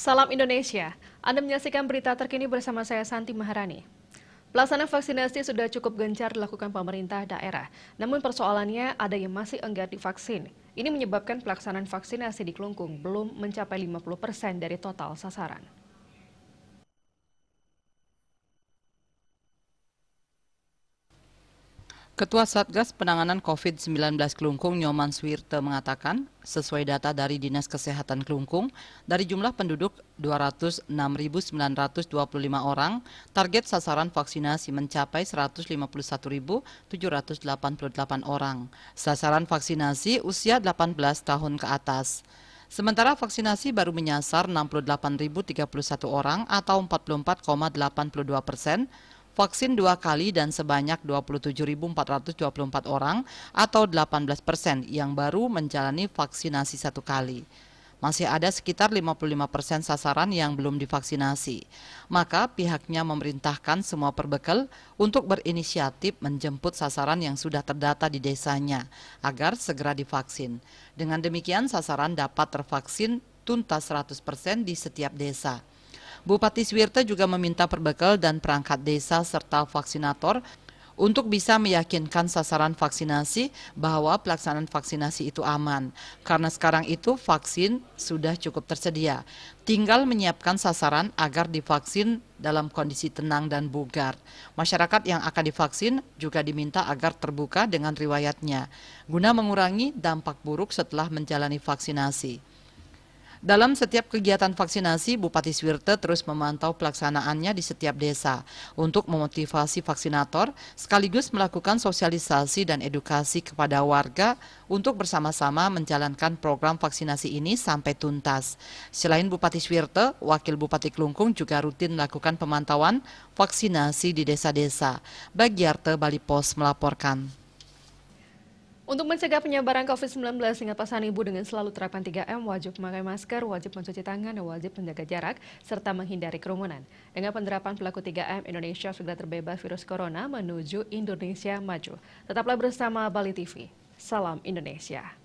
Salam Indonesia. Anda menyaksikan berita terkini bersama saya Santi Maharani. Pelaksanaan vaksinasi sudah cukup gencar dilakukan pemerintah daerah. Namun persoalannya ada yang masih enggak divaksin. Ini menyebabkan pelaksanaan vaksinasi di Kelungkung belum mencapai 50% dari total sasaran. Ketua Satgas Penanganan COVID-19 Kelungkung Nyoman Swirte mengatakan, sesuai data dari Dinas Kesehatan Kelungkung, dari jumlah penduduk 206.925 orang, target sasaran vaksinasi mencapai 151.788 orang. Sasaran vaksinasi usia 18 tahun ke atas. Sementara vaksinasi baru menyasar 68.031 orang atau 44,82 persen, vaksin dua kali dan sebanyak 27.424 orang atau 18 persen yang baru menjalani vaksinasi satu kali. Masih ada sekitar 55 persen sasaran yang belum divaksinasi. Maka pihaknya memerintahkan semua perbekel untuk berinisiatif menjemput sasaran yang sudah terdata di desanya agar segera divaksin. Dengan demikian sasaran dapat tervaksin tuntas 100 persen di setiap desa. Bupati Swirte juga meminta perbekal dan perangkat desa serta vaksinator untuk bisa meyakinkan sasaran vaksinasi bahwa pelaksanaan vaksinasi itu aman. Karena sekarang itu vaksin sudah cukup tersedia. Tinggal menyiapkan sasaran agar divaksin dalam kondisi tenang dan bugar. Masyarakat yang akan divaksin juga diminta agar terbuka dengan riwayatnya, guna mengurangi dampak buruk setelah menjalani vaksinasi. Dalam setiap kegiatan vaksinasi, Bupati Swirte terus memantau pelaksanaannya di setiap desa untuk memotivasi vaksinator sekaligus melakukan sosialisasi dan edukasi kepada warga untuk bersama-sama menjalankan program vaksinasi ini sampai tuntas. Selain Bupati Swirte, Wakil Bupati Kelungkung juga rutin melakukan pemantauan vaksinasi di desa-desa. Bagiarte Bali Pos melaporkan. Untuk mencegah penyebaran COVID-19, ingat pesan ibu dengan selalu terapkan 3M, wajib memakai masker, wajib mencuci tangan, dan wajib menjaga jarak, serta menghindari kerumunan. Dengan penerapan pelaku 3M, Indonesia segera terbebas virus corona menuju Indonesia maju. Tetaplah bersama Bali TV. Salam Indonesia.